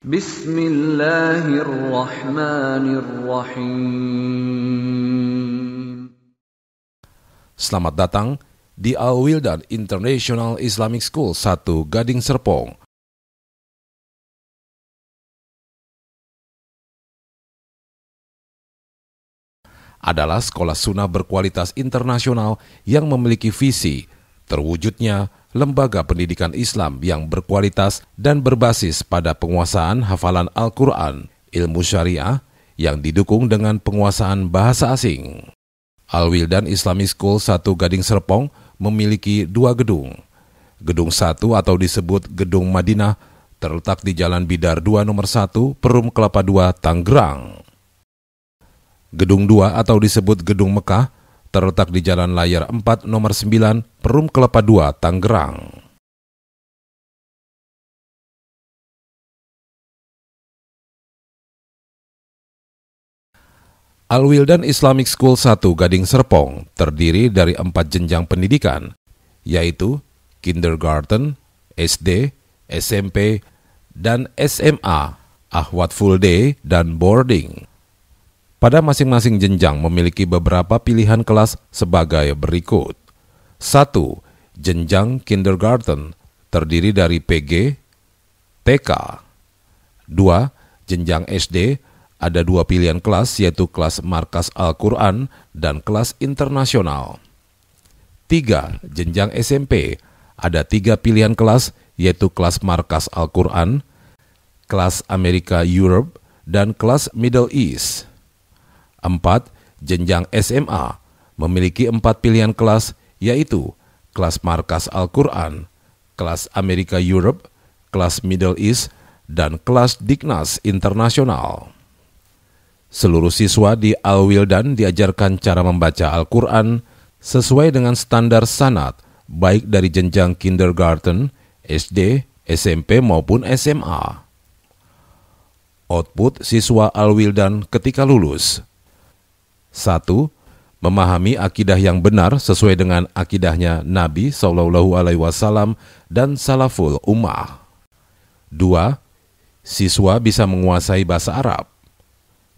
Bismillahirrahmanirrahim. Selamat datang di Awil dan International Islamic School 1 Gading Serpong. adalah sekolah sunnah berkualitas internasional yang memiliki visi terwujudnya lembaga pendidikan Islam yang berkualitas dan berbasis pada penguasaan hafalan Al-Quran, ilmu syariah, yang didukung dengan penguasaan bahasa asing. Al-Wildan Islamic School 1 Gading Serpong memiliki dua gedung. Gedung 1 atau disebut Gedung Madinah terletak di Jalan Bidar 2 nomor 1, Perum Kelapa 2, Tanggerang. Gedung 2 atau disebut Gedung Mekah terletak di Jalan Layar 4 nomor 9, Perum Kelapa 2, Tangerang. Alwildan Islamic School 1 Gading Serpong terdiri dari empat jenjang pendidikan, yaitu Kindergarten, SD, SMP, dan SMA, Ahwat Full Day, dan Boarding. Pada masing-masing jenjang memiliki beberapa pilihan kelas sebagai berikut. 1. Jenjang kindergarten terdiri dari PG, TK. 2. Jenjang SD ada dua pilihan kelas yaitu kelas markas Al-Quran dan kelas internasional. 3. Jenjang SMP ada tiga pilihan kelas yaitu kelas markas Al-Quran, kelas Amerika Europe, dan kelas Middle East. 4. Jenjang SMA memiliki empat pilihan kelas yaitu kelas markas Al-Quran, kelas Amerika Europe, kelas Middle East, dan kelas Dignas Internasional. Seluruh siswa di Al-Wildan diajarkan cara membaca Al-Quran sesuai dengan standar sanat baik dari jenjang kindergarten, SD, SMP maupun SMA. Output siswa Al-Wildan ketika lulus – satu, memahami akidah yang benar sesuai dengan akidahnya Nabi SAW Alaihi dan salaful ummah. Dua, siswa bisa menguasai bahasa Arab.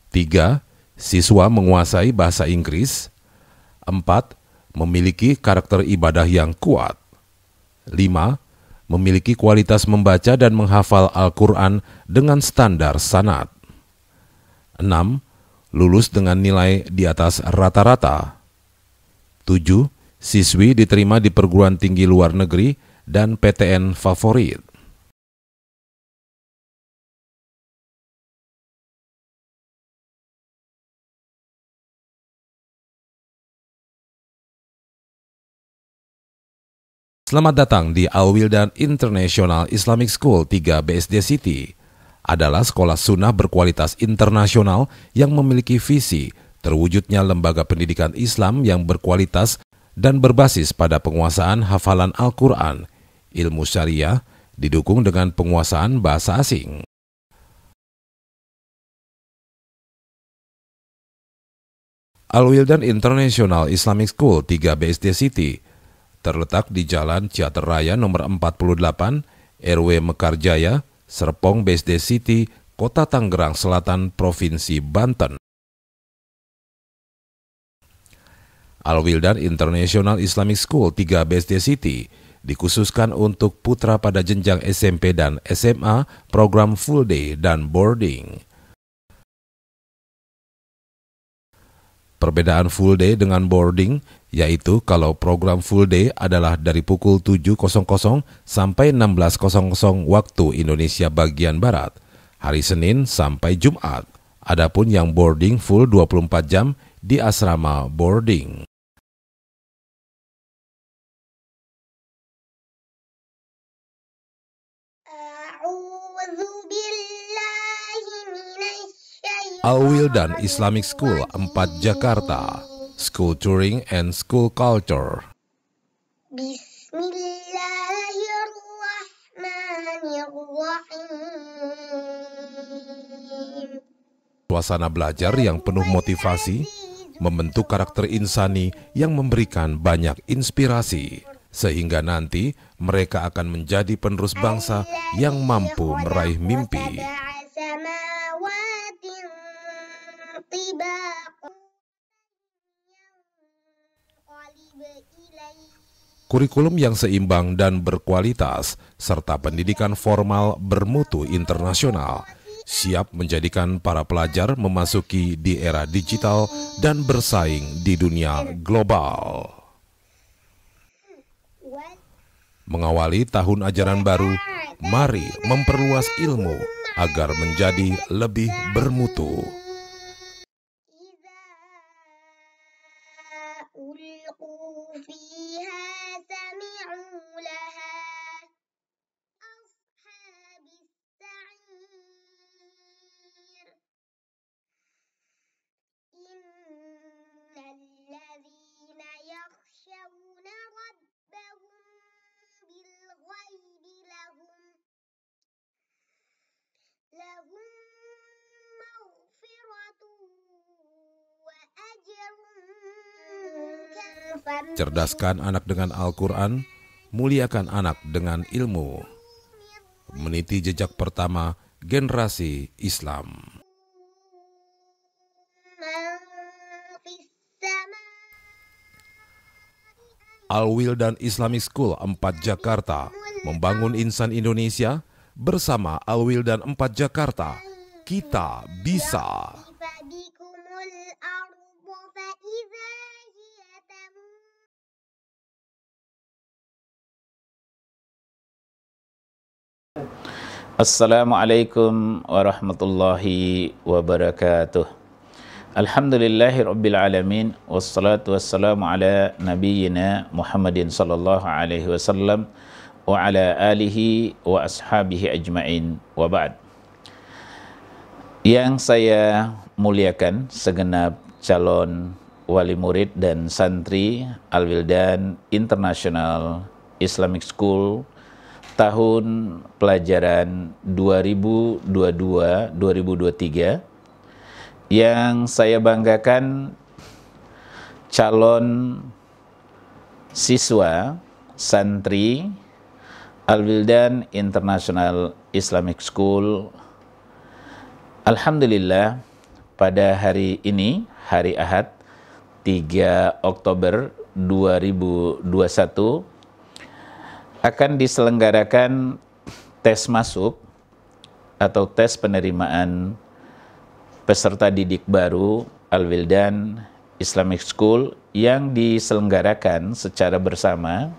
Tiga, siswa menguasai bahasa Inggris. Empat, memiliki karakter ibadah yang kuat. Lima, memiliki kualitas membaca dan menghafal Al-Quran dengan standar sanat. Enam, lulus dengan nilai di atas rata-rata. 7. Siswi diterima di perguruan tinggi luar negeri dan PTN favorit. Selamat datang di Awildan International Islamic School 3 BSD City adalah sekolah sunnah berkualitas internasional yang memiliki visi terwujudnya lembaga pendidikan Islam yang berkualitas dan berbasis pada penguasaan hafalan Al-Quran, ilmu syariah, didukung dengan penguasaan bahasa asing. Al-Wildan International Islamic School 3 BSD City terletak di Jalan Ciater Raya nomor 48, RW Mekarjaya, Serpong BSD City, Kota Tangerang Selatan, Provinsi Banten. Al-Wildan International Islamic School 3 BSD City dikhususkan untuk putra pada jenjang SMP dan SMA, program full day dan boarding. Perbedaan full day dengan boarding yaitu kalau program full day adalah dari pukul 7.00 sampai 16.00 waktu Indonesia bagian Barat, hari Senin sampai Jumat. Adapun yang boarding full 24 jam di asrama boarding. al dan Islamic School 4 Jakarta School Touring and School Culture. Bismillahirrahmanirrahim. Suasana belajar yang penuh motivasi membentuk karakter insani yang memberikan banyak inspirasi sehingga nanti mereka akan menjadi penerus bangsa yang mampu meraih mimpi. Kurikulum yang seimbang dan berkualitas, serta pendidikan formal bermutu internasional, siap menjadikan para pelajar memasuki di era digital dan bersaing di dunia global. Mengawali tahun ajaran baru, mari memperluas ilmu agar menjadi lebih bermutu. Cerdaskan anak dengan Al-Quran, muliakan anak dengan ilmu. Meniti jejak pertama generasi Islam. Alwil dan Islamic School 4 Jakarta membangun insan Indonesia – Bersama Alwil dan empat Jakarta, kita bisa. Assalamualaikum warahmatullahi wabarakatuh. Alhamdulillahi rabbil alamin wassalatu wassalamu ala nabiyyina Muhammadin sallallahu alaihi wasallam wa ala alihi wa ashabihi ajmain wa ba'd. Yang saya muliakan segenap calon wali murid dan santri Alwildan International Islamic School tahun pelajaran 2022-2023 yang saya banggakan calon siswa santri Al-Wildan International Islamic School. Alhamdulillah pada hari ini, hari Ahad 3 Oktober 2021 akan diselenggarakan tes masuk atau tes penerimaan peserta didik baru Al-Wildan Islamic School yang diselenggarakan secara bersama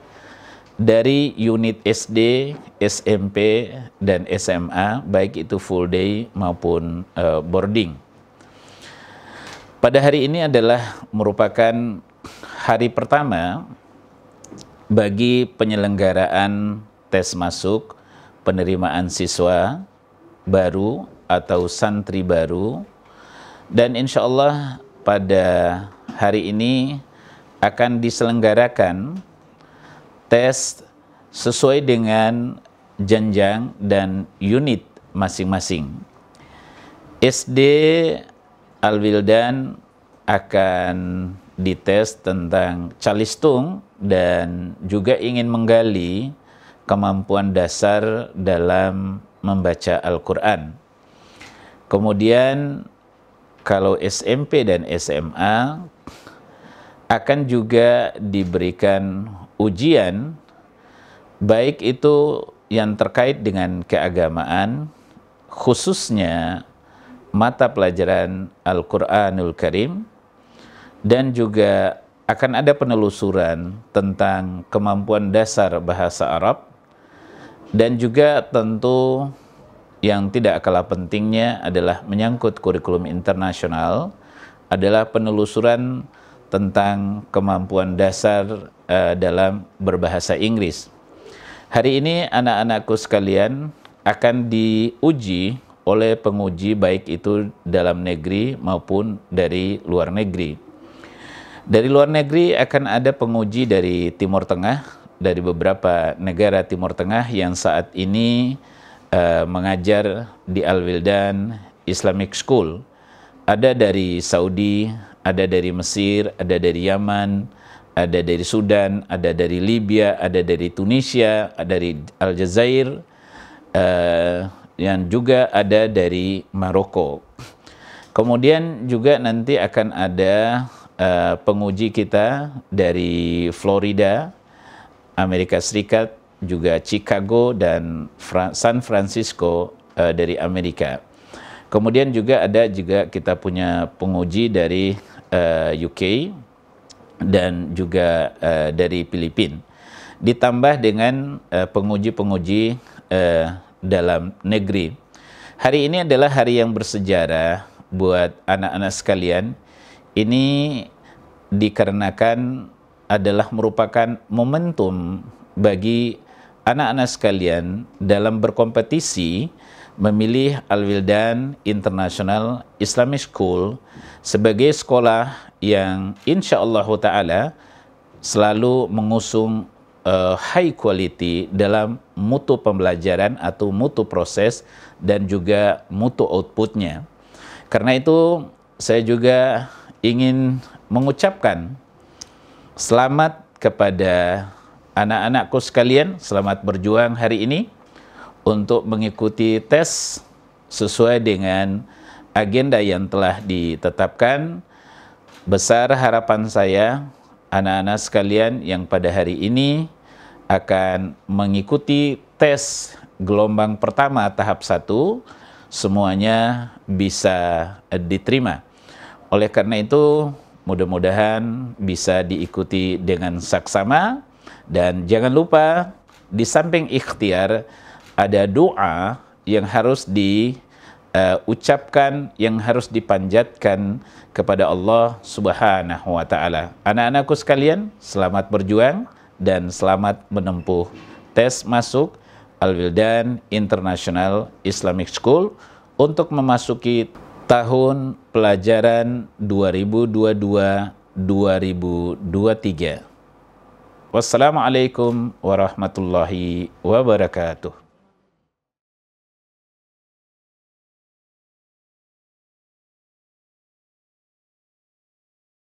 dari unit SD, SMP, dan SMA, baik itu full day maupun uh, boarding. Pada hari ini adalah merupakan hari pertama bagi penyelenggaraan tes masuk penerimaan siswa baru atau santri baru dan insya Allah pada hari ini akan diselenggarakan tes sesuai dengan jenjang dan unit masing-masing. SD Alwildan akan dites tentang calistung dan juga ingin menggali kemampuan dasar dalam membaca Al-Quran. Kemudian kalau SMP dan SMA akan juga diberikan ujian baik itu yang terkait dengan keagamaan khususnya mata pelajaran Al-Qur'anul Karim dan juga akan ada penelusuran tentang kemampuan dasar bahasa Arab dan juga tentu yang tidak kalah pentingnya adalah menyangkut kurikulum internasional adalah penelusuran tentang kemampuan dasar uh, dalam berbahasa Inggris. Hari ini anak-anakku sekalian akan diuji oleh penguji baik itu dalam negeri maupun dari luar negeri. Dari luar negeri akan ada penguji dari Timur Tengah, dari beberapa negara Timur Tengah yang saat ini uh, mengajar di Al Wildan Islamic School. Ada dari Saudi, ada dari Mesir, ada dari Yaman, ada dari Sudan, ada dari Libya, ada dari Tunisia, ada dari Aljazair, uh, yang juga ada dari Maroko. Kemudian juga nanti akan ada eh, penguji kita dari Florida, Amerika Serikat, juga Chicago dan San Francisco eh, dari Amerika. Kemudian juga ada juga kita punya penguji dari uh, eh, UK dan juga uh, dari Filipina. Ditambah dengan eh, penguji-penguji uh, uh, dalam negeri. Hari ini adalah hari yang bersejarah buat anak-anak sekalian. Ini dikarenakan adalah merupakan momentum bagi anak-anak sekalian dalam berkompetisi memilih Al-Wildan International Islamic School sebagai sekolah yang insya Allah Ta'ala selalu mengusung uh, high quality dalam mutu pembelajaran atau mutu proses dan juga mutu outputnya. Karena itu saya juga ingin mengucapkan selamat kepada anak-anakku sekalian, selamat berjuang hari ini untuk mengikuti tes sesuai dengan agenda yang telah ditetapkan. Besar harapan saya anak-anak sekalian yang pada hari ini akan mengikuti tes gelombang pertama tahap 1 semuanya bisa diterima. Oleh karena itu, mudah-mudahan bisa diikuti dengan saksama dan jangan lupa di samping ikhtiar ada doa yang harus di uh, ucapkan yang harus dipanjatkan kepada Allah Subhanahu wa taala. Anak-anakku sekalian, selamat berjuang dan selamat menempuh tes masuk Al-Wildan International Islamic School untuk memasuki tahun pelajaran 2022-2023. Wassalamualaikum warahmatullahi wabarakatuh.